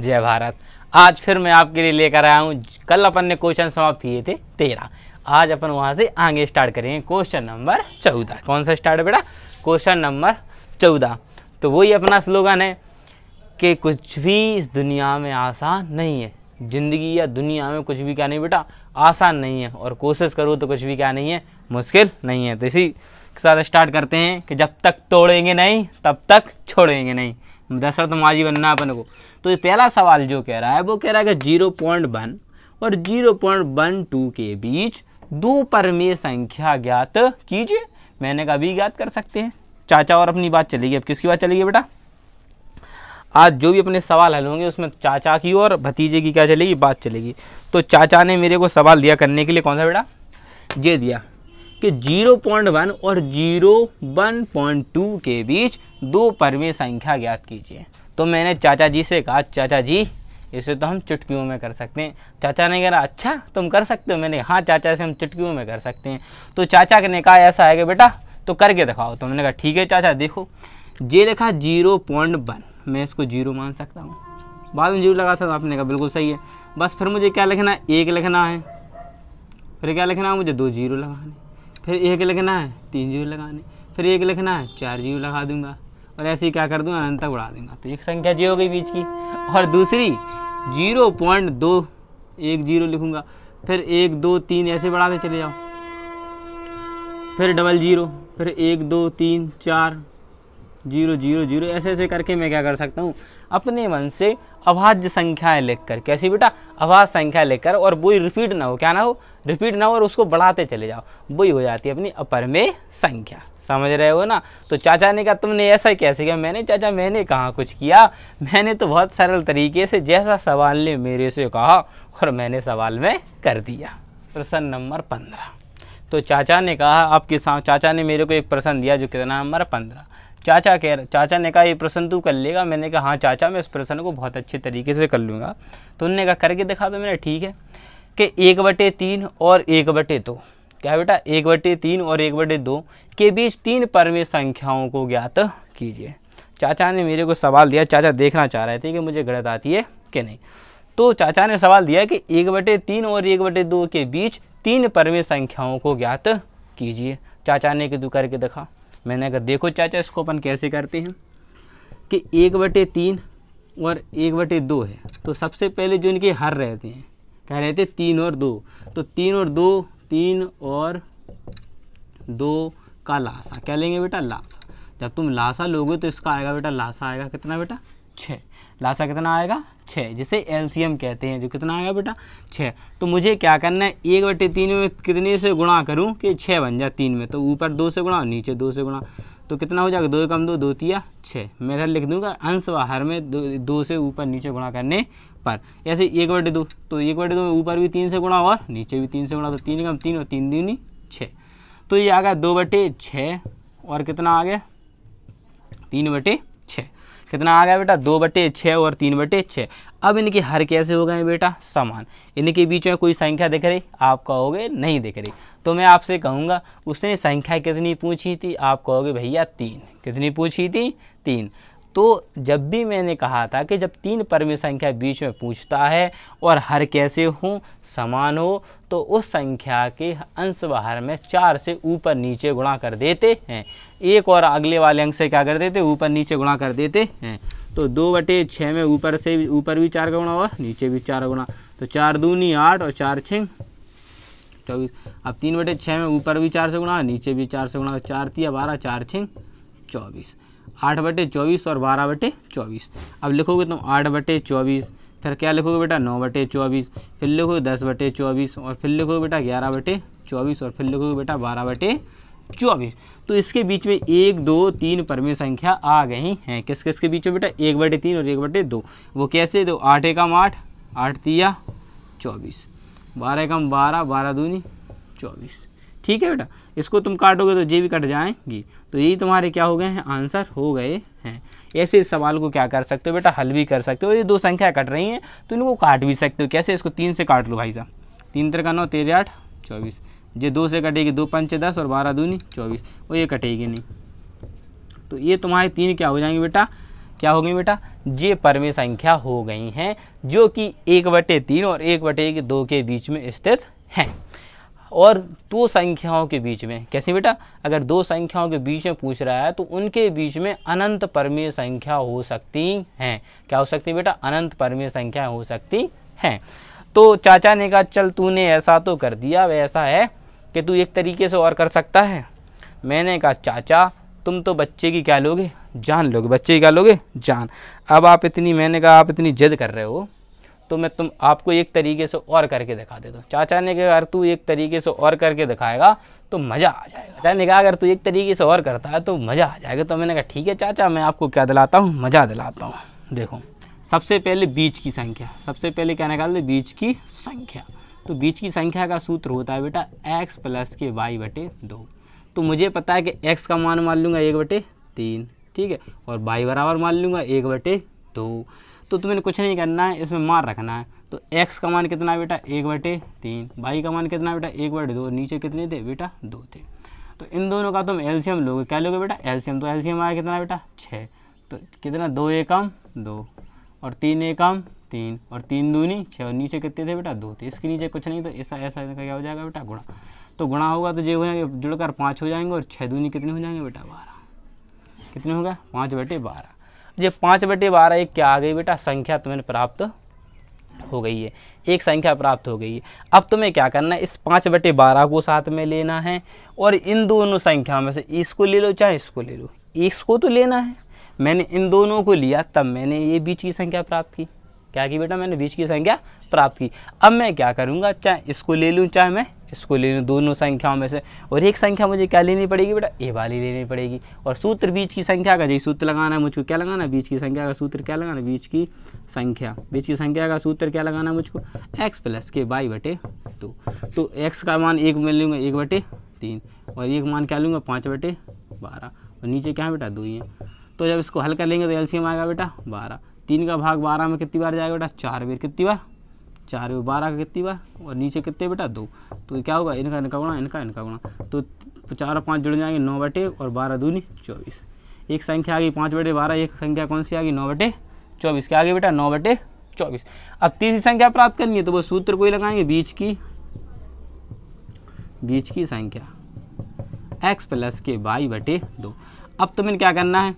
जय भारत आज फिर मैं आपके लिए लेकर आया हूँ कल अपन ने क्वेश्चन समाप्त किए थे तेरह आज अपन वहाँ से आगे स्टार्ट करेंगे क्वेश्चन नंबर चौदह कौन सा स्टार्ट बेटा क्वेश्चन नंबर चौदह तो वही अपना स्लोगन है कि कुछ भी इस दुनिया में आसान नहीं है ज़िंदगी या दुनिया में कुछ भी क्या नहीं बेटा आसान नहीं है और कोशिश करो तो कुछ भी क्या नहीं है मुश्किल नहीं है तो इसी के साथ स्टार्ट करते हैं कि जब तक तोड़ेंगे नहीं तब तक छोड़ेंगे नहीं दशरथ माजी बनना अपन को तो पहला सवाल जो कह रहा है वो कह रहा है कि जीरो पॉइंट वन और जीरो पॉइंट वन टू के बीच दो परमेय संख्या ज्ञात कीजिए मैंने कहा भी ज्ञात कर सकते हैं चाचा और अपनी बात चलेगी अब किसकी बात चलेगी बेटा आज जो भी अपने सवाल हल होंगे उसमें चाचा की और भतीजे की क्या चलेगी बात चलेगी तो चाचा ने मेरे को सवाल दिया करने के लिए कौन सा बेटा ये दिया कि 0.1 और 01.2 के बीच दो परमे संख्या ज्ञात कीजिए तो मैंने चाचा जी से कहा चाचा जी इसे तो हम चुटकियों में कर सकते हैं चाचा ने कहा अच्छा तुम कर सकते हो मैंने हाँ चाचा से हम चुटकियों में कर सकते हैं तो चाचा ने कहा ऐसा है कि बेटा तो करके दिखाओ तो मैंने कहा ठीक है चाचा देखो ये लिखा जीरो पॉइंट वन मैं इसको जीरो मान सकता हूँ बाद में जीरो लगा सकता हूँ आपने कहा बिल्कुल सही है बस फिर मुझे क्या लिखना है एक लिखना है फिर क्या लिखना है मुझे दो जीरो लगाने फिर एक लिखना है तीन जीरो लगाने फिर एक लिखना है चार जीरो लगा दूंगा और ऐसे ही क्या कर दूंगा अनंत तक उड़ा दूंगा तो एक संख्या जी हो गई बीच की और दूसरी जीरो पॉइंट दो एक जीरो लिखूंगा फिर एक दो तीन ऐसे बढ़ाते चले जाओ फिर डबल जीरो फिर एक दो तीन चार जीरो जीरो जीरो ऐसे ऐसे करके मैं क्या कर सकता हूँ अपने मन से अभाज्य संख्याएं लिख कर कैसी बेटा अभाज्य संख्या कर और वही रिपीट ना हो क्या ना हो रिपीट ना हो और उसको बढ़ाते चले जाओ वही हो जाती है अपनी अपर में संख्या समझ रहे हो ना तो चाचा ने कहा तुमने ऐसा कैसे किया मैंने चाचा मैंने कहा कुछ किया मैंने तो बहुत सरल तरीके से जैसा सवाल ने मेरे से कहा और मैंने सवाल में कर दिया प्रश्न नंबर पंद्रह तो चाचा ने कहा आपके साथ चाचा ने मेरे को एक प्रश्न दिया जो कितना नंबर पंद्रह चाचा कह रहे चाचा ने कहा ये प्रश्न तू कर लेगा मैंने कहा हाँ चाचा मैं इस प्रश्न को बहुत अच्छे तरीके से कर लूँगा तो उनने कहा करके दिखा दो मैंने ठीक है कि एक बटे तीन और एक बटे दो क्या बेटा एक बटे तीन और एक बटे दो के बीच तीन परमे संख्याओं को ज्ञात कीजिए चाचा ने मेरे को सवाल दिया चाचा देखना चाह रहे थे कि मुझे गणित आती है कि नहीं तो चाचा ने सवाल दिया कि एक बटे तीन और एक बटे दो के बीच तीन परमे संख्याओं को ज्ञात कीजिए चाचा ने कि तू करके दिखा मैंने कहा देखो चाचा इसको अपन कैसे करते हैं कि एक बटे तीन और एक बटे दो है तो सबसे पहले जो इनके हर रहते हैं क्या रहते हैं तीन और दो तो तीन और दो तीन और दो का लाशा क्या लेंगे बेटा लाशा जब तुम लाशा लोगे तो इसका आएगा बेटा लाशा आएगा कितना बेटा छः लाशा कितना आएगा छः जिसे एलसीएम कहते हैं जो कितना आएगा बेटा छः तो मुझे क्या करना है एक बटे तीन में कितने से गुणा करूँ कि छः बन जाए तीन में तो ऊपर दो से गुणा नीचे दो से गुणा तो कितना हो जाएगा दो कम दो दो तिया छः मैं इधर लिख दूंगा अंश व हर में दो, दो से ऊपर नीचे गुणा करने पर ऐसे एक बटे दो तो एक बटे दो में ऊपर भी तीन से गुणा और नीचे भी तीन से गुणा तो तीन कम तीन और तीन दूनी छः तो ये आ गया दो बटे छः और कितना आ गया तीन बटे कितना आ गया बेटा दो बटे छः और तीन बटे छः अब इनके हर कैसे हो गए बेटा समान इनके बीच में कोई संख्या दिख रही आप कहोगे नहीं दिख रही तो मैं आपसे कहूँगा उसने संख्या कितनी पूछी थी आप कहोगे भैया तीन कितनी पूछी थी तीन तो जब भी मैंने कहा था कि जब तीन परमी संख्या बीच में पूछता है और हर कैसे हों समान हो तो उस संख्या के अंश बाहर में चार से ऊपर नीचे गुणा कर देते हैं एक और अगले वाले अंक से क्या कर देते ऊपर नीचे गुणा कर देते हैं तो दो बटे छः में ऊपर से ऊपर भी चार का गुणा और नीचे भी चार गुणा तो चार दूनी आठ और चार छः चौबीस अब तीन बटे छः में ऊपर भी चार से गुणा नीचे भी चार से गुणा तो चार तीन बारह चार छः चौबीस आठ बटे चौबीस और बारह बटे चौबीस अब लिखोगे तुम आठ बटे चौबीस फिर क्या लिखोगे बेटा नौ बटे चौबीस फिर लिखोगे दस बटे चौबीस और फिर लिखोगे बेटा ग्यारह बटे चौबीस और फिर लिखोगे बेटा बारह बटे चौबीस तो इसके बीच में एक दो तीन परमे संख्या आ गई हैं किस किस के बीच में बेटा एक बटे तीन और एक बटे दो वो कैसे दो तो आठ एकम आठ आठ तिया चौबीस बारह एकम बारह बारह दूनी चौबीस ठीक है बेटा इसको तुम काटोगे तो जे भी कट जाएंगी तो यही तुम्हारे क्या हो गए हैं आंसर हो गए हैं ऐसे इस सवाल को क्या कर सकते हो बेटा हल भी कर सकते हो ये दो संख्या कट रही हैं तो इनको काट भी सकते हो कैसे इसको तीन से काट लो भाई साहब तीन तरह का नौ तेरह आठ चौबीस ये दो से कटेगी दो पंच दस और बारह दूनी चौबीस और ये कटेगी नहीं तो ये तुम्हारे तीन क्या हो जाएंगे बेटा क्या हो गई बेटा जे परमे संख्या हो गई हैं जो कि एक बटे तीन और एक बटे दो के बीच में स्थित हैं और दो संख्याओं के बीच में कैसे बेटा अगर दो संख्याओं के बीच में पूछ रहा है तो उनके बीच में अनंत परमीय संख्या हो सकती हैं क्या हो सकती है बेटा अनंत परमीय संख्या हो सकती हैं तो चाचा ने कहा चल तूने ऐसा तो कर दिया वैसा है कि तू एक तरीके से और कर सकता है मैंने कहा चाचा तुम तो बच्चे की क्या लोगे जान लोगे बच्चे की क्या लोगे जान अब आप इतनी मैंने कहा आप इतनी जिद कर रहे हो तो मैं तुम आपको एक तरीके से और करके दिखा देता हूँ चाचा ने कहा अगर तू एक तरीके से और करके दिखाएगा तो मज़ा आ जाएगा चाचा ने कहा अगर तू एक तरीके से और करता है तो मज़ा आ जाएगा तो मैंने कहा ठीक है चाचा मैं आपको क्या दिलाता हूँ मज़ा दिलाता हूँ देखो सबसे पहले बीच की संख्या सबसे पहले क्या निकाल दे बीच की संख्या तो बीच की संख्या का सूत्र होता है बेटा एक्स प्लस के वाई बटे दो तो मुझे पता है कि एक्स का मान मान लूँगा एक बटे तीन ठीक है और वाई बराबर मान लूँगा एक बटे दो तो तुम्हें तो कुछ नहीं करना है इसमें मार रखना है तो x का मान कितना बेटा एक बटे तीन बाई का मान कितना बेटा एक बटे दो नीचे कितने थे बेटा दो थे तो इन दोनों का तुम तो एल्शियम लोगे क्या लोगे बेटा एल्शियम तो एल्शियम आया कितना बेटा छः तो कितना दो एकम दो और तीन एकम तीन और तीन दूनी छः और नीचे कितने थे बेटा दो थे इसके नीचे कुछ नहीं तो ऐसा ऐसा क्या हो जाएगा बेटा गुणा तो गुणा होगा तो जो हो जाएंगे जुड़कर पाँच हो जाएंगे और छः दूनी कितने हो जाएंगे बेटा बारह कितने होगा पाँच बटे बारह जो पाँच बटे बारह एक क्या आ गई बेटा संख्या तुम्हें प्राप्त हो गई है एक संख्या प्राप्त हो गई है अब तुम्हें क्या करना है इस पाँच बटे बारह को साथ में लेना है और इन दोनों संख्या में से इसको ले लो चाहे इसको ले लो इसको तो लेना है मैंने इन दोनों को लिया तब मैंने ये बीच की संख्या प्राप्त की क्या की बेटा मैंने बीच की संख्या प्राप्त की अब मैं क्या करूँगा चाहे इसको ले लूँ चाहे मैं इसको ले दोनों संख्याओं में से और एक संख्या मुझे क्या लेनी पड़ेगी बेटा ए वाली लेनी पड़ेगी और सूत्र बीच की संख्या का जी सूत्र लगाना है मुझको क्या लगाना बीच की संख्या का सूत्र क्या लगाना बीच की संख्या बीच की संख्या का सूत्र क्या लगाना है मुझको एक्स प्लस के बाई बटे दो तो एक्स का मान एक मिल लूँगा एक बटे तीन और एक मान क्या लूँगा पाँच बटे बारह और नीचे क्या है बेटा दो ही है तो जब इसको हल कर लेंगे तो एलसीएम आएगा बेटा बारह तीन का भाग बारह में कितनी बार जाएगा बेटा चार बार कितनी बार चार बारह का कितनी बार और नीचे कितने बेटा दो तो क्या होगा इनका इनका गुणा इनका इनका गुणा तो चार और पाँच जुड़ जाएंगे नौ बटे और बारह दूनी चौबीस एक संख्या आ गई पाँच बटे बारह एक संख्या कौन सी आ गई नौ बटे चौबीस क्या आ गई बेटा नौ बटे चौबीस अब तीसरी संख्या प्राप्त करनी है तो वो सूत्र को ही लगाएंगे बीच की बीच की संख्या एक्स प्लस के बाई बटे दो अब तुम्हें क्या करना है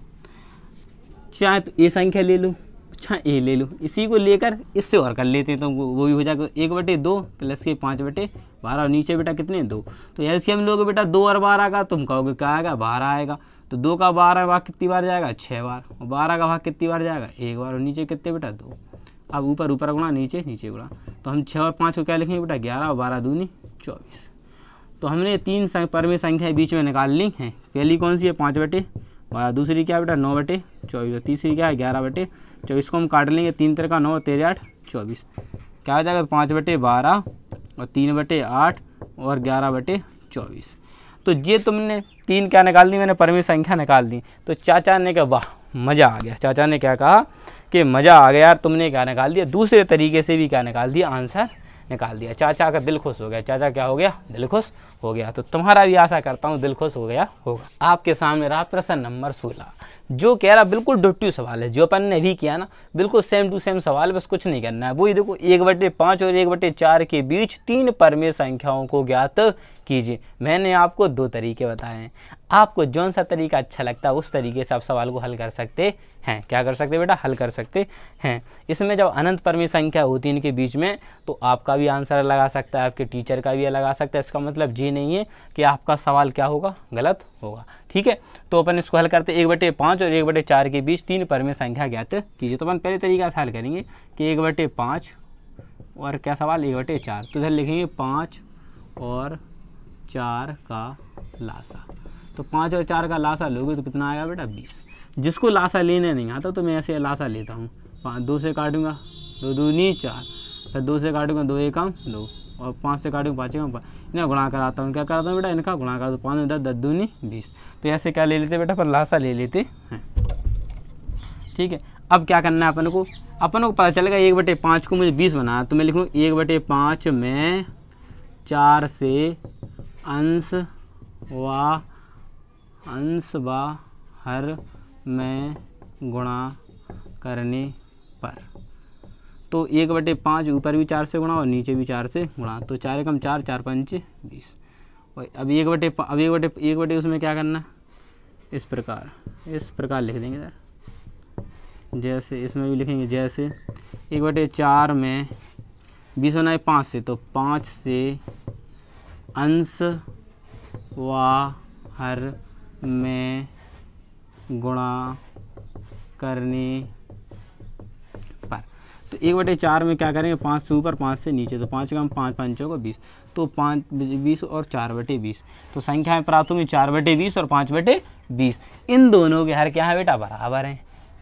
चाहे तो ये संख्या ले लो अच्छा ए ले लो इसी को लेकर इससे और कर लेते हैं तो वो भी हो जाएगा एक बटे दो प्लस के पाँच बटे बारह और नीचे बेटा कितने दो तो एलसीएम लोगे बेटा दो और बारह का तुम कहोगे क्या आएगा बारह आएगा तो दो का बारह भाग कितनी बार जाएगा छः बार और बारह का भाग कितनी बार जाएगा एक बार और नीचे कितने बेटा दो अब ऊपर ऊपर गुणा नीचे नीचे गुणा तो हम छः और पाँच को क्या लिखेंगे बेटा ग्यारह और बारह दूनी चौबीस तो हमने तीन परमे संख्याएँ बीच में निकाल ली हैं पहली कौन सी है पाँच बटे और दूसरी क्या बेटा नौ बटे चौबीस और तीसरी क्या है ग्यारह बटे चौबीस को हम काट लेंगे तीन तरह का नौ तेरह आठ चौबीस क्या हो जाएगा पाँच बटे बारह और तीन बटे आठ और ग्यारह बटे चौबीस तो ये तुमने तीन क्या निकाल दी मैंने परमी संख्या निकाल दी तो चाचा ने कहा वाह मज़ा आ गया चाचा ने क्या कहा कि मज़ा आ गया यार तुमने क्या निकाल दिया दूसरे तरीके से भी क्या निकाल दिया आंसर निकाल दिया चाचा का दिल खुश हो गया चाचा क्या हो गया दिल खुश हो गया तो तुम्हारा भी आशा करता हूँ दिल खुश हो गया होगा आपके सामने रहा प्रश्न नंबर सोलह जो कह रहा बिल्कुल डुट्टू सवाल है जो अपन ने भी किया ना बिल्कुल सेम टू सेम सवाल बस कुछ नहीं करना है वो ही देखो एक बटे पाँच और एक बटे चार के बीच तीन परमेय संख्याओं को ज्ञात कीजिए मैंने आपको दो तरीके बताए हैं आपको जौन सा तरीका अच्छा लगता है उस तरीके से आप सवाल को हल कर सकते हैं क्या कर सकते बेटा हल कर सकते हैं इसमें जब अनंत परमी संख्या होती है इनके बीच में तो आपका भी आंसर लगा सकता है आपके टीचर का भी लगा सकता है इसका मतलब ये नहीं है कि आपका सवाल क्या होगा गलत होगा ठीक है तो अपन इसको हल करते एक बटे पाँच और एक बटे चार के बीच तीन परमी संख्या ज्ञात कीजिए तो अपन पहले तरीका से हल करेंगे कि एक बटे पाँच और क्या सवाल एक बटे चार तो इधर लिखेंगे पाँच और चार का लासा तो पाँच और चार का लाशा लोगे तो कितना आएगा बेटा बीस जिसको लाशा लेने नहीं आता तो मैं ऐसे लाशा लेता हूँ पाँच दो से काटूंगा दो दूनी चार फिर दो से काटूंगा दो एकम दो और पाँच से काटूँगा पाँच एकम इन्हें गुणा कराता हूँ क्या कराता हूँ बेटा इनका गुणा करा दो पाँच दस दस दूनी बीस तो ऐसे क्या ले लेते बेटा पर लाशा ले लेते हैं ठीक है अब क्या करना है अपन को अपन को पता चलेगा एक बटे पाँच को मुझे बीस बनाया तो मैं लिखूँ एक बटे पाँच में चार से अंश वाह अंश व हर में गुणा करने पर तो एक बटे पाँच ऊपर भी चार से गुणा और नीचे भी चार से गुणा तो चार एकम चार चार पंच बीस और अब एक बटे अब एक बटे एक बटे उसमें क्या करना इस प्रकार इस प्रकार लिख देंगे सर जैसे इसमें भी लिखेंगे जैसे एक बटे चार में बीस होना है पाँच से तो पाँच से अंश व हर में गुणा करने पर तो एक बटे चार में क्या करेंगे पाँच से ऊपर पाँच से नीचे तो पाँच का हम पाँच पाँचों का बीस तो पाँच बीस और चार बटे बीस तो संख्याएं प्राप्त होंगी चार बटे बीस और पाँच बटे बीस इन दोनों के हर क्या है बेटा बराबर हैं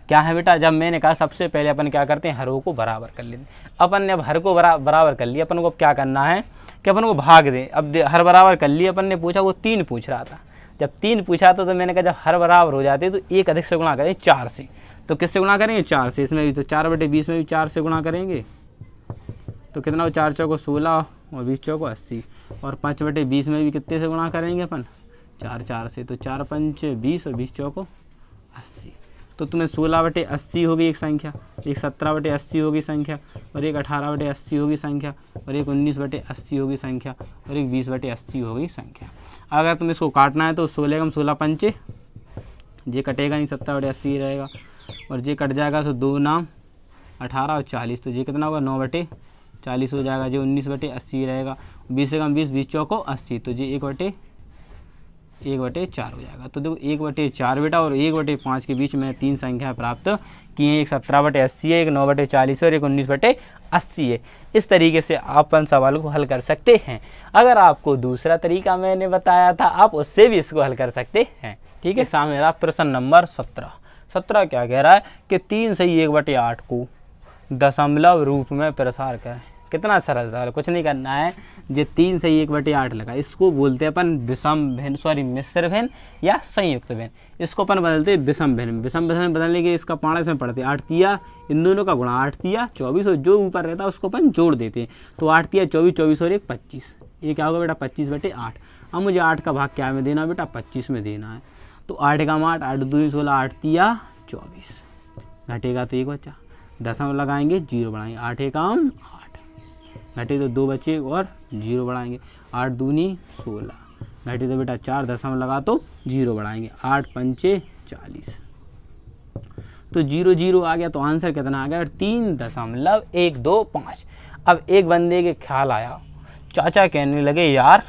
क्या है बेटा जब मैंने कहा सबसे पहले अपन क्या करते हैं हरों को बराबर कर लेते हैं अपन ने अब हर को बरा, बराबर कर लिया अपन को अब क्या करना है कि अपन को भाग दें अब दे, हर बराबर कर लिए अपन ने पूछा वो तीन पूछ रहा था जब तीन पूछा था तो मैंने कहा जब हर बराबर हो जाते तो एक अधिक से गुणा करें चार से तो किससे गुणा करेंगे चार से इसमें भी तो चार बटे बीस में भी चार से गुणा करेंगे तो कितना हो चार चौको सोलह और बीस चौको अस्सी और पाँच बटे बीस में भी कितने से गुणा करेंगे अपन चार चार से तो चार पंच बीस और बीस चौको अस्सी तो तुम्हें सोलह बटे अस्सी होगी एक संख्या एक सत्रह बटे अस्सी होगी संख्या और एक अठारह बटे अस्सी होगी संख्या और एक उन्नीस बटे अस्सी होगी संख्या और एक बीस बटे अस्सी होगी संख्या अगर तुम इसको काटना है तो सोलह कम सोलह पंचे जे कटेगा नहीं सत्तर बटे अस्सी रहेगा और जे कट जाएगा तो दो नाम अठारह और चालीस तो जे कितना होगा नौ बटे चालीस हो जाएगा जे उन्नीस बटे अस्सी रहेगा बीस से कम बीस बीस चौको अस्सी तो जे एक बटे एक बटे चार हो जाएगा तो देखो एक बटे चार बेटा और एक बटे पाँच के बीच में तीन संख्या प्राप्त की हैं एक सत्रह बटे अस्सी है एक नौ बटे चालीस और एक उन्नीस बटे अस्सी है इस तरीके से आप अपन सवाल को हल कर सकते हैं अगर आपको दूसरा तरीका मैंने बताया था आप उससे भी इसको हल कर सकते हैं ठीक है सामने रहा प्रश्न नंबर सत्रह सत्रह क्या कह रहा है कि तीन से एक बटे आठ को दशमलव रूप में प्रसार करें कितना सरल सवाल कुछ नहीं करना है जो तीन से एक बटे आठ लगा इसको बोलते हैं अपन विषम भिन्न सॉरी मिश्र भिन्न या संयुक्त भिन्न इसको अपन बदलते हैं विषम भिन्न विषम भिन्न बदलने के इसका पाड़ा से पड़ते हैं आठतिया इन दोनों का गुणा आठतिया चौबीस और जो ऊपर रहता है उसको अपन जोड़ देते हैं तो आठतिया चौबीस चौबीस और एक पच्चीस ये क्या होगा बेटा पच्चीस बटे आठ अब मुझे आठ का भाग क्या में देना है बेटा पच्चीस में देना है तो आठ का माठ आठ दूनी सोलह आठतिया चौबीस घटेगा तो एक बच्चा दसम लगाएंगे जीरो बढ़ाएंगे आठ एकाम आठ घटे तो दो बचे और जीरो बढ़ाएंगे आठ दूनी सोलह घटे तो बेटा चार दशम लगा तो जीरो बढ़ाएंगे आठ पंचे चालीस तो जीरो जीरो आ गया तो आंसर कितना आ गया तीन दशमलव एक दो पाँच अब एक बंदे के ख्याल आया चाचा कहने लगे यार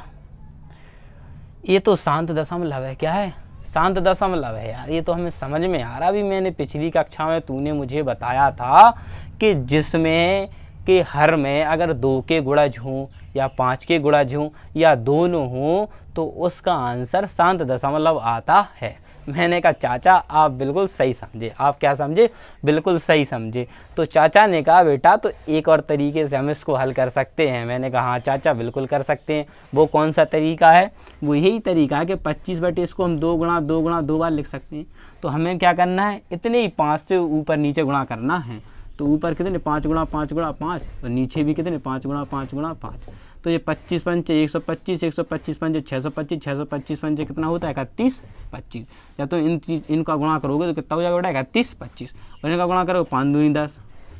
ये तो शांत दशमलव है क्या है शांत दशमलव है यार ये तो हमें समझ में आ रहा अभी मैंने पिछली कक्षा में तूने मुझे बताया था कि जिसमें के हर में अगर दो के गुड़ज हों या पाँच के गुड़ज हों या दोनों हों तो उसका आंसर शांत दशमलव आता है मैंने कहा चाचा आप बिल्कुल सही समझे आप क्या समझे बिल्कुल सही समझे तो चाचा ने कहा बेटा तो एक और तरीके से हम इसको हल कर सकते हैं मैंने कहा हाँ चाचा बिल्कुल कर सकते हैं वो कौन सा तरीका है वो यही तरीका है कि पच्चीस बटे इसको हम दो गुणा दो गुणा दो बार लिख सकते हैं तो हमें क्या करना है इतने ही पाँच से ऊपर नीचे गुणा करना है तो ऊपर कितने पाँच गुणा पाँच गुणा पाँच और नीचे भी कितने पाँच गुणा पाँच गुणा पाँच तो ये पच्चीस पंचे एक सौ पच्चीस एक सौ पच्चीस पंचे छः सौ पच्चीस छः सौ पच्चीस पंचे कितना होता है इकतीस पच्चीस या तो इन इनका गुणा करोगे तो कितना हो जाएगा बेटा इकतीस पच्चीस और इनका गुणा करोगे पाँच दूनी दस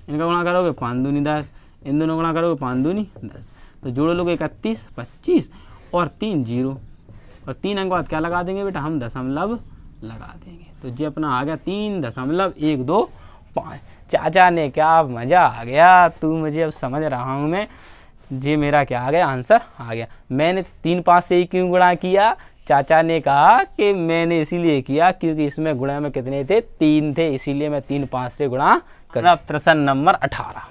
इनका गुणा करोगे पाँच दूनी दस इन दोनों गुणा करोगे पाँच दूनी दस तो जोड़ लोगे इकतीस पच्चीस और तीन जीरो और तीन अंक बाद क्या लगा देंगे बेटा हम दशमलव लगा देंगे तो जी अपना आ गया तीन दशमलव एक दो पाँच चाचा ने क्या मज़ा आ गया तू मुझे अब समझ रहा हूँ मैं जी मेरा क्या आ गया आंसर आ गया मैंने तीन पाँच से ही क्यों गुणा किया चाचा ने कहा कि मैंने इसीलिए किया क्योंकि इसमें गुणा में कितने थे तीन थे इसीलिए मैं तीन पाँच से गुणा रहा प्रश्न नंबर अठारह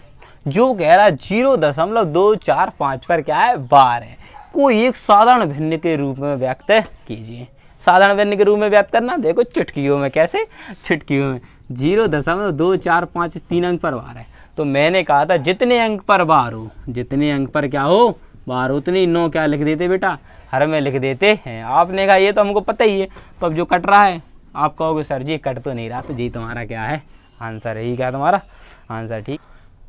जो कह रहा है जीरो दशमलव दो चार पाँच पर क्या है बार है को एक साधारण भिन्न के रूप में व्यक्त कीजिए साधारण भिन्न के रूप में व्यक्त करना देखो चुटकियों में कैसे चुटकियों में जीरो दशमलव दो चार पाँच तीन अंक पर बार है तो मैंने कहा था जितने अंक पर बार हो जितने अंक पर क्या हो बार उतनी नौ क्या लिख देते बेटा हर में लिख देते हैं आपने कहा ये तो हमको पता ही है तो अब जो कट रहा है आप कहोगे सर जी कट तो नहीं रहा तो जी तुम्हारा क्या है आंसर है ही क्या तुम्हारा आंसर ठीक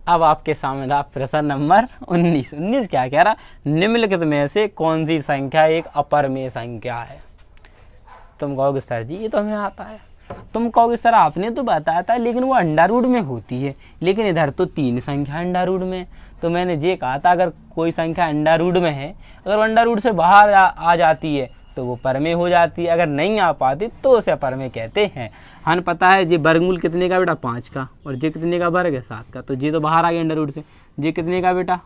अब आपके सामने रहा प्रश्न नंबर 19 19 क्या कह रहा निम्नलिखित में से कौन सी संख्या एक अपर में संख्या है तुम कहोगे सर जी ये तो हमें आता है तुम कहोगे सर आपने तो बताया था लेकिन वो रूड में होती है लेकिन इधर तो तीन संख्या रूड में तो मैंने ये कहा था अगर कोई संख्या रूड में है अगर रूड से बाहर आ, आ जाती है तो वो परमे हो जाती है अगर नहीं आ पाती तो उसे परमे में कहते हैं हन पता है ये वर्गमूल कितने का बेटा पाँच का और जे कितने का वर्ग है सात का तो जे तो बाहर आ गया रूड से जे कितने का बेटा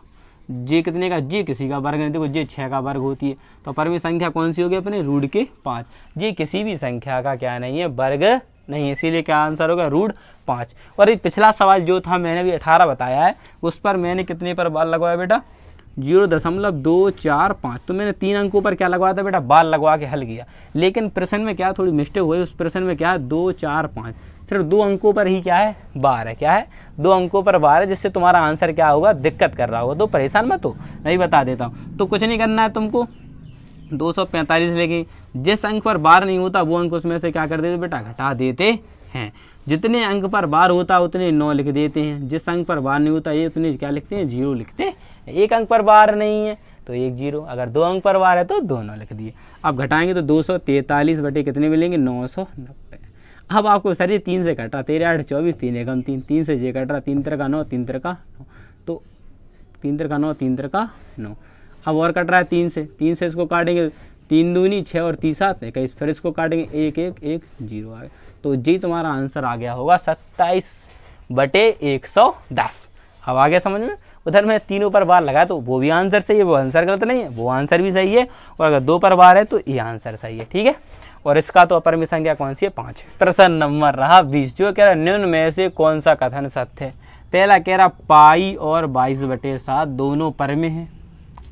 जे कितने का जे किसी का वर्ग नहीं देखो जे छः का वर्ग होती है तो परमी संख्या कौन सी होगी अपने रूढ़ के पाँच जे किसी भी संख्या का क्या नहीं है वर्ग नहीं इसीलिए क्या आंसर होगा रूढ़ पाँच और ये पिछला सवाल जो था मैंने भी अठारह बताया है उस पर मैंने कितने पर बाल लगवाया बेटा जीरो दशमलव दो चार पाँच तो मैंने तीन अंकों पर क्या लगवाया था बेटा बाल लगवा के हल किया लेकिन प्रश्न में क्या थोड़ी मिस्टेक हुई उस प्रश्न में क्या दो चार पाँच सिर्फ दो अंकों पर ही क्या है बार है क्या है दो अंकों पर बार है जिससे तुम्हारा आंसर क्या होगा दिक्कत कर रहा होगा तो परेशान मत हो मैं बता देता हूँ तो कुछ नहीं करना है तुमको 245 लेके जिस अंक पर बार नहीं होता वो अंक उसमें से क्या कर देते बेटा घटा देते हैं जितने अंक पर बार होता उतने नौ लिख देते हैं जिस अंक पर बार नहीं होता ये उतने क्या लिखते हैं जीरो लिखते हैं एक अंक पर बार नहीं है तो एक जीरो अगर दो अंक पर बार है तो दो नौ लिख दिए अब घटाएंगे तो दो सौ तैंतालीस बटे कितने मिलेंगे नौ सौ नब्बे अब आपको सर ये तीन से कट रहा तेरह आठ चौबीस तीन एकम तीन तीन से जे कट रहा तीन तरह का नौ तीन तरह का नौ तो तीन तरह का नौ तीन तरह का नौ अब और कट रहा है तीन से तीन से इसको काटेंगे तीन दूनी छः और तीन सात इक्कीस फिर इसको काटेंगे एक एक एक जीरो आ गया तो जी तुम्हारा आंसर आ गया होगा सत्ताईस बटे एक सौ दस अब आ गया समझ में उधर मैं तीनों पर बार लगाया तो वो भी आंसर सही है वो आंसर गलत नहीं है वो आंसर भी सही है और अगर दो पर बार है तो ये आंसर सही है ठीक है और इसका तो अपरिमी संख्या कौन सी है पाँच है प्रश्न नंबर रहा बीस जो कह रहा निम्न में से कौन सा कथन सत्य है पहला कह रहा पाई और बाईस बटे सात दोनों परमे हैं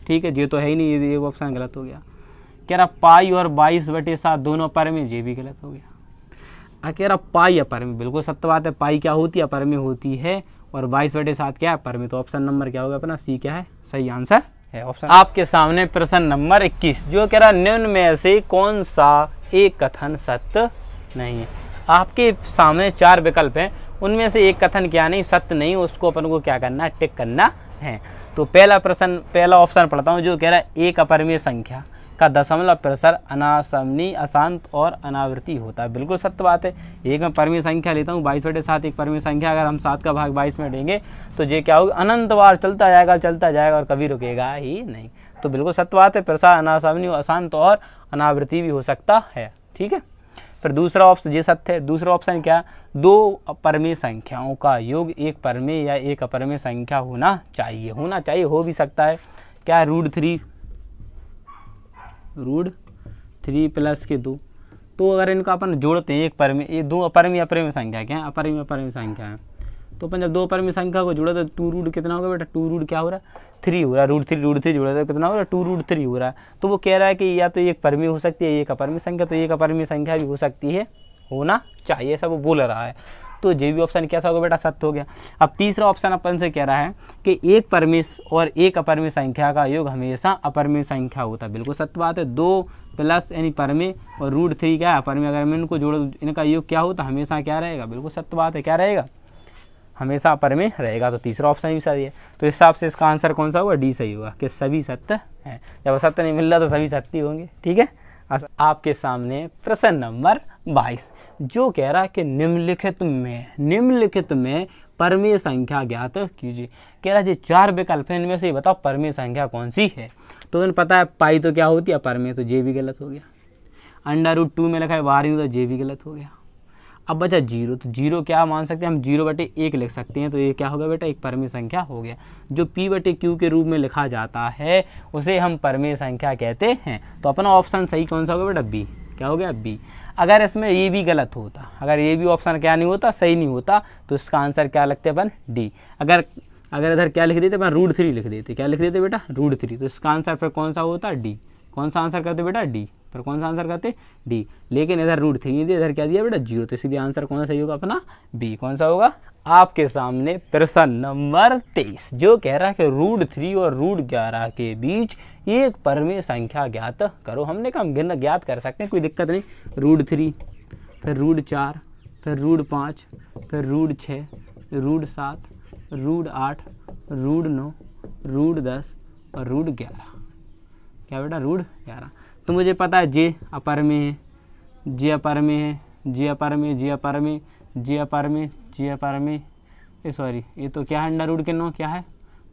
ठीक है ये तो है ही नहीं ये ऑप्शन गलत हो गया कह रहा पाई और बाईस बटे सात दोनों परमे ये भी गलत हो गया कह रहा पाई अपरमी बिल्कुल सत्य बात है पाई क्या होती है अपरमी होती है और बाईस बटे सात क्या है अपरमी तो ऑप्शन नंबर क्या होगा अपना सी क्या है सही आंसर है ऑप्शन आपके सामने प्रश्न नंबर इक्कीस जो कह रहा निम्न में से कौन सा एक कथन सत्य नहीं है आपके सामने चार विकल्प हैं उनमें से एक कथन क्या नहीं सत्य नहीं उसको अपन को क्या करना है टिक करना है तो पहला प्रश्न पहला ऑप्शन पढ़ता हूँ जो कह रहा है एक अपरिमेय संख्या का दशमलव प्रसर अनासमनी अशांत और अनावृत्ति होता है बिल्कुल सत्य बात है एक मैं परमी संख्या लेता हूँ बाईस बटे सात एक परमी संख्या अगर हम सात का भाग बाईस में देंगे तो ये क्या होगा अनंत बार चलता जाएगा चलता जाएगा और कभी रुकेगा ही नहीं तो बिल्कुल सत्य बात है प्रसार अनासावनी अशांत तो और अनावृत्ति भी हो सकता है ठीक है फिर दूसरा ऑप्शन ये सत्य है दूसरा ऑप्शन क्या दो अपरमेय संख्याओं का योग एक परमेय या एक अपरमेय संख्या होना चाहिए होना चाहिए हो भी सकता है क्या root three root three plus के दो तो अगर इनका अपन जोड़ते हैं एक परमेय ये दो अपरमेय अपरमेय संख्या क्या है अपरमेय अपरमेय संख्या है तो अपन जब दो परमी संख्या को जुड़े तो टू रूट कितना होगा बेटा टू रूट क्या हो रहा है थ्री हो रहा है रूट थ्री रूट थ्री जुड़े तो कितना हो रहा है टू रूट थ्री हो रहा है तो वो कह रहा है कि या तो एक परमी हो सकती है एक अपरमी संख्या तो एक अपरमी संख्या भी हो सकती है होना चाहिए ऐसा वो बोल रहा है तो जे भी ऑप्शन कैसा होगा बेटा सत्य हो गया अब तीसरा ऑप्शन अपन से कह रहा है कि एक परमिश और एक अपरमी संख्या का योग हमेशा अपरमी संख्या होता है बिल्कुल सत्य बात है दो प्लस यानी परमे और रूट थ्री क्या है अपरमे अगर मैं इनको जोड़ तो इनका योग क्या हो तो हमेशा क्या रहेगा बिल्कुल सत्य बात है क्या रहेगा हमेशा अपर में रहेगा तो तीसरा ऑप्शन भी सही है तो इस हिसाब से इसका आंसर कौन सा होगा डी सही होगा कि सभी सत्य हैं जब सत्य नहीं मिल रहा तो सभी सत्य होंगे ठीक है आपके सामने प्रश्न नंबर 22 जो कह रहा है कि निम्नलिखित में निम्नलिखित में परमेय संख्या ज्ञात कीजिए कह रहा है चार विकल्प है इनमें से बताओ परमेय संख्या कौन सी है तो उन्हें पता है पाई तो क्या होती है परमेय तो जे भी गलत हो गया अंडर रूट टू में लिखा है बारहवीं तो जे भी गलत हो गया अब बचा जीरो तो जीरो क्या मान सकते हैं हम जीरो बटे एक लिख सकते हैं तो ये क्या होगा बेटा एक परमेय संख्या हो गया जो पी बटे क्यू के रूप में लिखा जाता है उसे हम परमेय संख्या कहते हैं तो अपना ऑप्शन सही कौन सा होगा बेटा बी क्या हो गया बी अगर इसमें ये भी गलत होता अगर ये भी ऑप्शन क्या नहीं होता सही नहीं होता तो इसका आंसर क्या लगते अपन डी अगर अगर इधर क्या लिख देते अपन रूट थ्री लिख देते क्या लिख देते बेटा रूट थ्री तो इसका आंसर फिर कौन सा होता डी कौन सा आंसर करते बेटा डी पर कौन सा आंसर करते डी लेकिन इधर रूट थ्री नहीं दिया इधर क्या दिया बेटा जीरो तो इसीलिए आंसर कौन सा होगा अपना बी कौन सा होगा आपके सामने प्रश्न नंबर तेईस जो कह रहा है कि रूट थ्री और रूट ग्यारह के बीच एक परमे संख्या ज्ञात करो हमने कहा हम ज्ञात कर सकते हैं कोई दिक्कत नहीं रूट थ्री फिर रूट चार फिर रूट पाँच फिर रूट छः रूट सात रूट आठ रूट नौ रूट दस और रूट ग्यारह क्या बेटा रूट ग्यारह तो मुझे पता है जे अपर में है जे अपर में है जे अपर में जे अपर में जे अपर में जे अपर में सॉरी ये तो क्या है अंडर रूट के नौ क्या है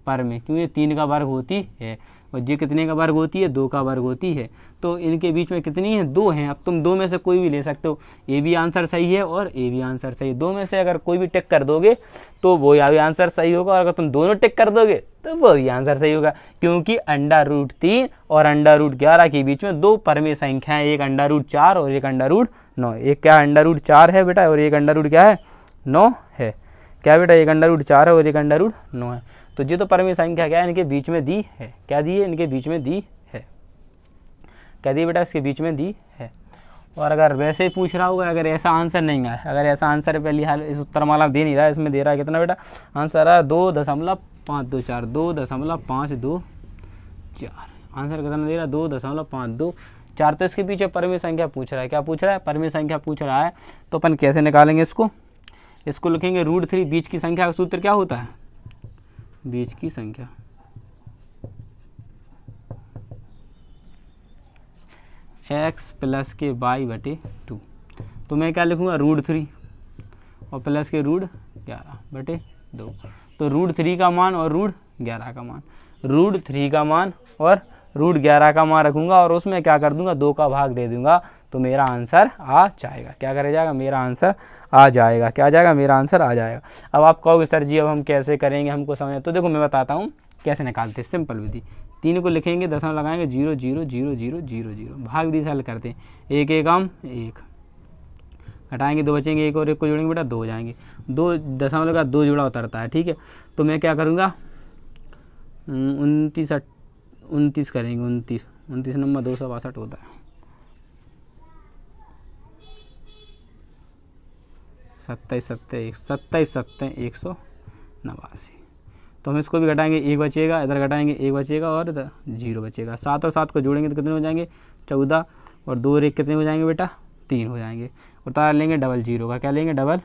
पर में क्योंकि तीन का वर्ग होती है और ये कितने का वर्ग होती है दो का वर्ग होती है तो इनके बीच में कितनी है दो हैं अब तुम दो में से कोई भी ले सकते हो ए भी आंसर सही है और ए भी आंसर सही है दो में से अगर कोई भी टिक कर दोगे तो वो या भी आंसर सही होगा और अगर तुम दोनों टिक कर दोगे तो वो भी आंसर सही होगा क्योंकि अंडा रूट तीन और अंडा रूट ग्यारह के बीच में दो परमे संख्याएं एक अंडा रूट चार और एक अंडा रूट नौ एक क्या अंडर रूट चार है बेटा और एक अंडर रूट क्या है नौ है क्या बेटा एक अंडा रूट चार है और एक अंडा रूट नौ है तो जी तो परमी संख्या क्या है इनके बीच में दी है क्या दी है इनके बीच में दी है क्या दी बेटा इसके बीच में दी है और अगर वैसे ही पूछ रहा होगा अगर ऐसा आंसर नहीं आया अगर ऐसा आंसर पहली हाल इस उत्तर माला दे नहीं रहा है इसमें दे रहा है कितना बेटा आंसर आ दो दशमलव पाँच दो चार दो दशमलव पाँच दो चार आंसर कितना दे रहा है दो दशमलव पाँच दो चार तो इसके पीछे परमी संख्या पूछ रहा है क्या पूछ रहा है परमी संख्या पूछ रहा है तो अपन कैसे निकालेंगे इसको इसको लिखेंगे रूट थ्री बीच की संख्या का सूत्र क्या होता है बीज की संख्या एक्स प्लस के वाई बटे टू तो मैं क्या लिखूँगा रूट थ्री और प्लस के रूट ग्यारह बटे दो तो रूट थ्री का मान और रूट ग्यारह का मान रूट थ्री का मान और रूट ग्यारह का मान रखूंगा और उसमें क्या कर दूंगा दो का भाग दे दूंगा तो मेरा आंसर आ जाएगा क्या करे जाएगा मेरा आंसर आ जाएगा क्या आ जाएगा मेरा आंसर आ जाएगा अब आप कहोगे सर जी अब हम कैसे करेंगे हमको समझ तो देखो मैं बताता हूँ कैसे निकालते हैं सिंपल विधि तीन को लिखेंगे दसम लगाएंगे zero zero zero zero zero zero भाग विधि से हल करते हैं एक एक हम एक हटाएंगे दो बचेंगे एक और एक को जोड़ेंगे बेटा दो हो जाएंगे दो दशमलव का दो जुड़ा उतरता है ठीक है तो मैं क्या करूँगा उनतीस उनतीस करेंगे उनतीस उनतीस नंबर दो सौ बासठ होता है सत्ताईस सत्तर सत्ताईस सत्तर एक सौ नवासी तो हम इसको भी घटाएंगे एक बचेगा इधर घटाएंगे एक बचेगा और इधर जीरो बचेगा सात और सात को जोड़ेंगे तो कितने हो जाएंगे चौदह और दो रेख कितने हो जाएंगे बेटा तीन हो जाएंगे उतार लेंगे डबल जीरो का क्या लेंगे डबल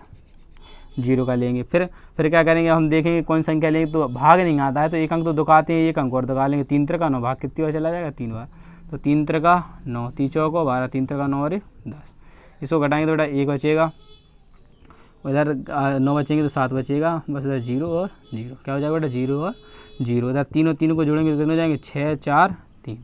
जीरो का लेंगे फिर फिर क्या करेंगे हम देखेंगे कौन संख्या लेंगे तो भाग नहीं आता है तो एक अंक तो दुकाते हैं एक अंक और दुका लेंगे तीन तरह का नौ भाग कितनी बार चला जाएगा तीन बार तो तीन तरह का नौ तीन चौको बारह तीन तरह का नौ और दस इसको घटाएंगे तो बेटा एक बचेगा इधर नौ बचेंगे तो सात बचेगा बस इधर जीरो और जीरो क्या हो जाएगा बेटा जीरो और जीरो उधर तीनों तीनों को जोड़ेंगे तो कितने हो जाएंगे छः चार तीन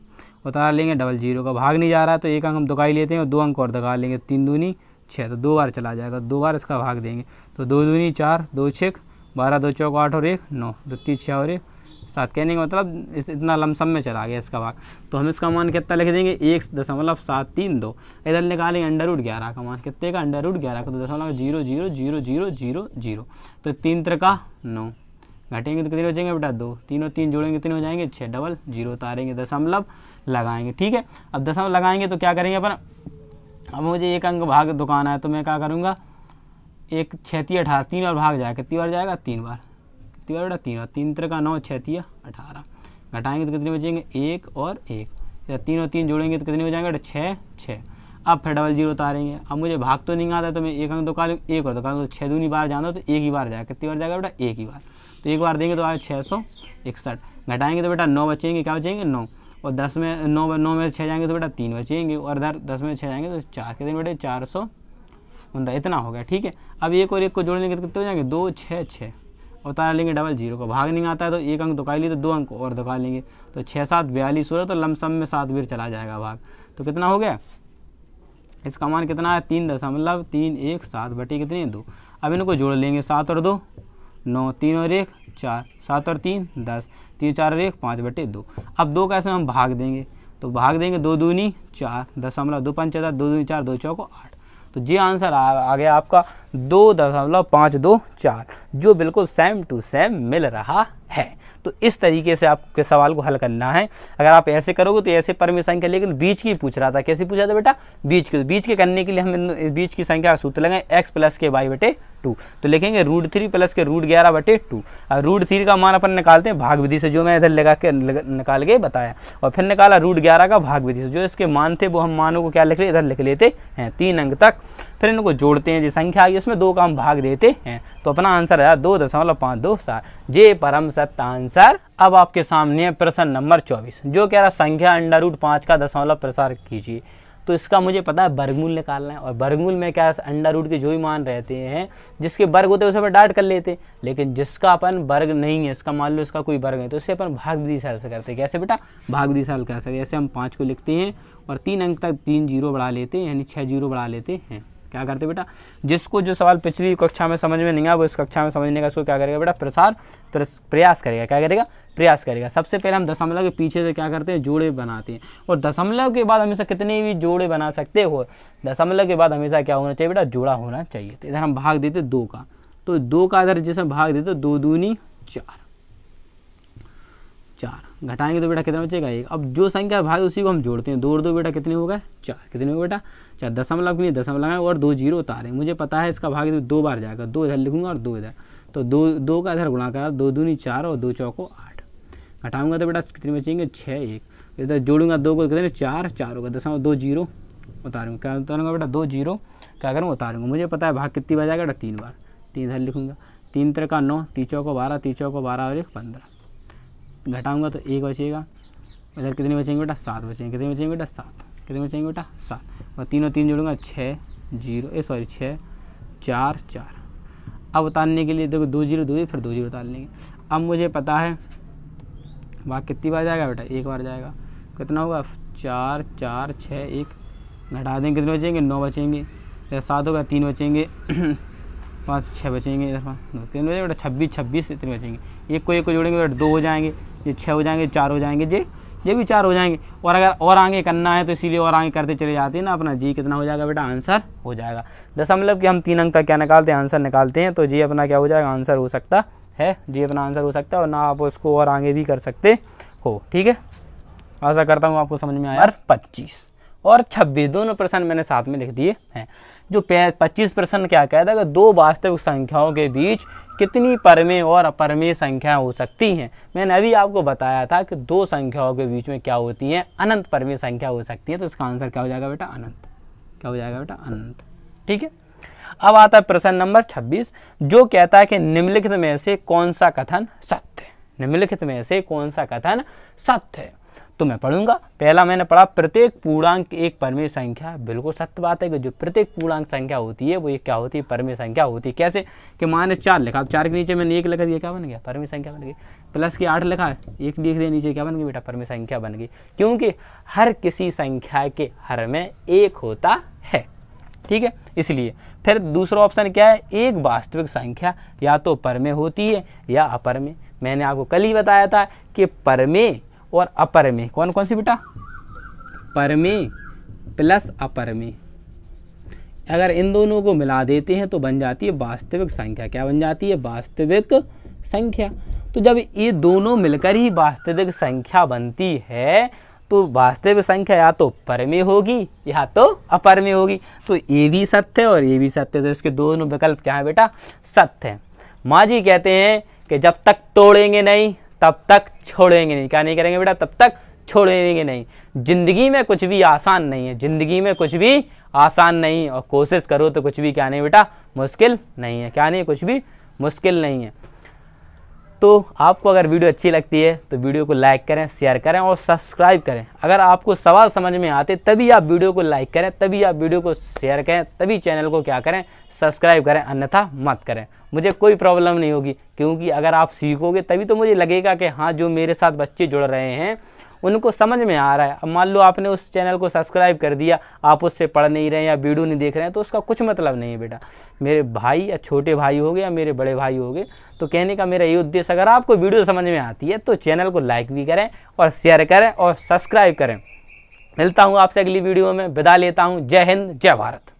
उतार लेंगे डबल जीरो का भाग नहीं जा रहा तो एक अंक हम ही लेते हैं और दो अंक और दुखा लेंगे तीन दूनी छः तो दो बार चला जाएगा दो बार इसका भाग देंगे तो दो दूनी चार दो छः बारह दो चौक आठ और एक नौ दो तो तीन छः और एक सात कहने का मतलब इस इतना लमसम में चला गया इसका भाग तो हम इसका मान कितना लिख देंगे एक दशमलव सात तीन दो इधर निकालेंगे अंडर रूट ग्यारह का मान कितने का अंडर रूट ग्यारह का तो दशमलव zero zero zero zero zero zero तो तीन तरह का नौ घटेंगे तो कितने हो जाएंगे बेटा दो तीनों तीन जोड़ेंगे कितने हो जाएंगे छः डबल जीरो उतारेंगे दशमलव लगाएंगे ठीक है अब दशमलव लगाएंगे तो क्या करेंगे अपन अब मुझे एक अंक भाग दुकान है तो मैं क्या करूँगा एक छती अठारह तीन बार भाग जाएगा कितनी बार जाएगा तीन बार कितनी बार बेटा तीन बार तीन तरह का नौ छती अठारह घटाएंगे तो कितने बचेंगे एक और एक या तीन और तीन जोड़ेंगे तो कितने हो जाएंगे बेटा छः छः अब फिर डबल जीरो उतारेंगे अब मुझे भाग तो नहीं आता तो मैं एक अंक दुका तो लूँ एक और दुकान तो छः दूनी बार जाना हो तो एक ही बार जाएगा कितनी बार जाएगा बेटा एक ही बार तो एक बार देंगे तो आगे छः सौ इकसठ घटाएंगे तो बेटा नौ बचेंगे क्या बचेंगे नौ और दस में नौ नौ में छः जाएंगे तो बेटा तीन बचेंगे और इधर दस में छः जाएंगे तो चार के दिन बेटे चार सौ उनता इतना हो गया ठीक है अब एक और एक को जोड़ लेंगे तो कितने हो जाएंगे दो छः छः और उतार लेंगे डबल जीरो को भाग नहीं आता है तो एक अंक दुका ली तो दो अंक और दुका लेंगे तो छः सात बयालीस है तो लमसम में सात बीर चला जाएगा भाग तो कितना हो गया इसका मान कितना है तीन मतलब तीन एक सात बटे कितनी दो अब इनको जोड़ लेंगे सात और दो नौ तीन और एक चार सात और तीन दस तीन चार एक पाँच बटे दो अब दो कैसे हम भाग देंगे तो भाग देंगे दो दूनी चार दशमलव दो पंच दो दूनी चार दो चौको आठ तो ये आंसर आ, आ गया आपका दो दशमलव पाँच दो चार जो बिल्कुल सेम टू सेम मिल रहा है तो इस तरीके से आपके सवाल को हल करना है अगर आप ऐसे करोगे तो ऐसे परमी संख्या लेकिन बीच की पूछ रहा था कैसे पूछा था बेटा बीच के तो बीच के करने के लिए हम बीच की संख्या का सूत्र लगाए एक्स प्लस के वाई बटे टू तो लिखेंगे रूट थ्री प्लस के रूट ग्यारह बटे टू और रूट थ्री का मान अपन निकालते हैं भाग विधि से जो मैं इधर लगा के निकाल के बताया और फिर निकाला रूट ग्यारह का भाग विधि से जो इसके मान थे वो हम मानों को क्या लिख रहे इधर लिख लेते हैं तीन अंक तक फिर इनको जोड़ते हैं जो संख्या आई उसमें दो का हम भाग देते हैं तो अपना आंसर आया दो दशमलव पाँच दो सात जे परम सकता आंसर अब आपके सामने है प्रश्न नंबर चौबीस जो कह रहा संख्या अंडर रूट पाँच का दशमलव प्रसार कीजिए तो इसका मुझे पता है वर्गमूल निकालना है और वर्गमूल में क्या अंडर रूट के जो भी मान रहते हैं जिसके वर्ग होते हैं उसे अपन डाट कर लेते हैं लेकिन जिसका अपन वर्ग नहीं है इसका मान लो इसका कोई वर्ग है तो उसे अपन भाग विधि से करते हैं कैसे बेटा भाग विधि से कर सकते जैसे हम पाँच को लिखते हैं और तीन अंक तक तीन जीरो बढ़ा लेते हैं यानी छः जीरो बढ़ा लेते हैं क्या करते बेटा जिसको जो सवाल पिछली कक्षा में समझ में नहीं आया वो इस कक्षा में समझने का उसको क्या करेगा बेटा प्रसार प्रयास करेगा क्या करेगा प्रयास करेगा सबसे पहले हम दशमलव के पीछे से क्या करते हैं जोड़े बनाते हैं और दशमलव के बाद हमेशा कितने भी जोड़े बना सकते हो दशमलव के बाद हमेशा क्या होना चाहिए बेटा जोड़ा होना चाहिए तो इधर हम भाग देते दो का तो दो का अगर जिसमें भाग देते दो दूनी चार चार घटाएंगे तो बेटा कितना बचेगा एक अब जो संख्या भाग उसी को हम जोड़ते हैं दो और दो बेटा कितने होगा चार कितने हो बेटा चार दशमलव के लिए दशमलव लगाएं और दो जीरो उतारें मुझे पता है इसका भाग तो दो बार जाएगा दो इधर लिखूंगा और दो इधर तो दो दो का इधर गुणा करा दो दूनी चार और दो चौको आठ घटाऊंगा तो बेटा कितने बचेंगे छः एक इधर जोड़ूंगा दो को कितने चार चार होगा दशमलव दो जीरो उतारूंगा क्या उतारूंगा बेटा दो जीरो क्या करूँगा उतारूंगा मुझे पता है भाग कितनी बार जाएगा बेटा तीन बार तीन इधर लिखूंगा तीन तरह का नौ तीचों को बारह तीचों को बारह और एक पंद्रह घटाऊंगा तो एक बचेगा इधर कितने बचेंगे बेटा सात बचेंगे कितने बचेंगे बेटा सात कितने बचेंगे बेटा सात और तीनों तीन जोड़ूंगा छः जीरो ए सॉरी छः चार चार अब उतारने के लिए देखो दो जीरो दो फिर दो जीरो उतार लेंगे अब मुझे पता है वहाँ कितनी बार जाएगा बेटा एक बार जाएगा कितना होगा चार चार छः एक घटा देंगे कितने बचेंगे नौ बचेंगे इधर सात होगा तीन बचेंगे पाँच छः बचेंगे इधर पाँच कितने बचेंगे बेटा छब्बीस छब्बीस इतने बचेंगे एक को एक को जोड़ेंगे बेटा दो हो जाएंगे ये छः हो जाएंगे चार हो जाएंगे जे ये भी चार हो जाएंगे और अगर और आगे करना है तो इसीलिए और आगे करते चले जाते हैं ना अपना जी कितना हो जाएगा बेटा आंसर हो जाएगा दशमलव कि हम तीन अंक तक क्या निकालते हैं आंसर निकालते हैं तो जी अपना क्या हो जाएगा आंसर हो सकता है जी अपना आंसर हो सकता है और ना आप उसको और आगे भी कर सकते हो ठीक है आशा करता हूँ आपको समझ में आया यार पच्चीस और 26 दोनों प्रश्न मैंने साथ में लिख दिए हैं जो 25 प्रश्न क्या कहता है कि दो वास्तविक संख्याओं के बीच कितनी परमेय और अपरमेय संख्या हो सकती हैं मैंने अभी आपको बताया था कि दो संख्याओं के बीच में क्या होती है अनंत परमेय संख्या हो सकती है तो इसका आंसर क्या हो जाएगा बेटा अनंत क्या हो जाएगा बेटा अनंत ठीक है अब आता है प्रश्न नंबर छब्बीस जो कहता है कि निम्नलिखित में से कौन सा कथन सत्य है निम्नलिखित में से कौन सा कथन सत्य है तो मैं पढ़ूंगा पहला मैंने पढ़ा प्रत्येक पूर्णांक एक परमेय संख्या बिल्कुल सत्य बात है कि जो प्रत्येक पूर्णांक संख्या होती है वो एक क्या होती है परमेय संख्या होती है कैसे कि माइनस चार लिखा चार के नीचे मैंने एक लिखा दिया क्या बन गया परमेय संख्या बन गई प्लस की आठ लिखा एक लिख दिया नीचे क्या बन गई बेटा परमेय संख्या बन गई क्योंकि हर किसी संख्या के हर में एक होता है ठीक है इसलिए फिर दूसरा ऑप्शन क्या है एक वास्तविक संख्या या तो परमे होती है या अपरमे मैंने आपको कल ही बताया था कि परमे और अपर में कौन कौन सी बेटा पर में प्लस अपर में अगर इन दोनों को मिला देते हैं तो बन जाती है वास्तविक संख्या क्या बन जाती है वास्तविक संख्या तो जब ये दोनों मिलकर ही वास्तविक संख्या बनती है तो वास्तविक संख्या या तो पर में होगी या तो अपर में होगी तो ये भी सत्य है और ये भी सत्य है तो इसके दोनों विकल्प क्या है बेटा सत्य है माँ जी कहते हैं कि जब तक तोड़ेंगे नहीं तब तक छोड़ेंगे नहीं क्या नहीं करेंगे बेटा तब तक छोड़ेंगे नहीं जिंदगी में कुछ भी आसान नहीं है जिंदगी में कुछ भी आसान नहीं और कोशिश करो तो कुछ भी क्या नहीं बेटा मुश्किल नहीं है क्या नहीं कुछ भी मुश्किल नहीं है तो आपको अगर वीडियो अच्छी लगती है तो वीडियो को लाइक करें शेयर करें और सब्सक्राइब करें अगर आपको सवाल समझ में आते तभी आप वीडियो को लाइक करें तभी आप वीडियो को शेयर करें तभी चैनल को क्या करें सब्सक्राइब करें अन्यथा मत करें मुझे कोई प्रॉब्लम नहीं होगी क्योंकि अगर आप सीखोगे तभी तो मुझे लगेगा कि हाँ जो मेरे साथ बच्चे जुड़ रहे हैं उनको समझ में आ रहा है अब मान लो आपने उस चैनल को सब्सक्राइब कर दिया आप उससे पढ़ नहीं रहे या वीडियो नहीं देख रहे हैं तो उसका कुछ मतलब नहीं है बेटा मेरे भाई या छोटे भाई हो गए या मेरे बड़े भाई हो गए तो कहने का मेरा ये उद्देश्य अगर आपको वीडियो समझ में आती है तो चैनल को लाइक भी करें और शेयर करें और सब्सक्राइब करें मिलता हूँ आपसे अगली वीडियो में विदा लेता हूँ जय हिंद जय भारत